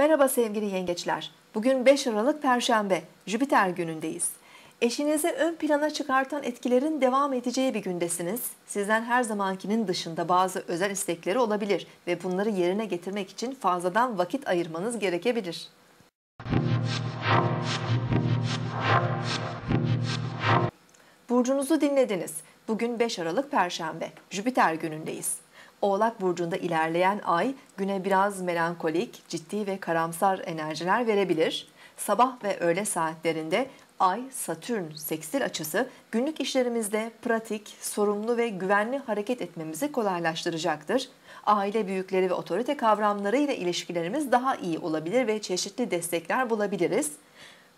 Merhaba sevgili yengeçler. Bugün 5 Aralık Perşembe, Jüpiter günündeyiz. Eşinizi ön plana çıkartan etkilerin devam edeceği bir gündesiniz. Sizden her zamankinin dışında bazı özel istekleri olabilir ve bunları yerine getirmek için fazladan vakit ayırmanız gerekebilir. Burcunuzu dinlediniz. Bugün 5 Aralık Perşembe, Jüpiter günündeyiz. Oğlak burcunda ilerleyen ay güne biraz melankolik, ciddi ve karamsar enerjiler verebilir. Sabah ve öğle saatlerinde Ay, Satürn, seksil açısı günlük işlerimizde pratik, sorumlu ve güvenli hareket etmemizi kolaylaştıracaktır. Aile büyükleri ve otorite kavramları ile ilişkilerimiz daha iyi olabilir ve çeşitli destekler bulabiliriz.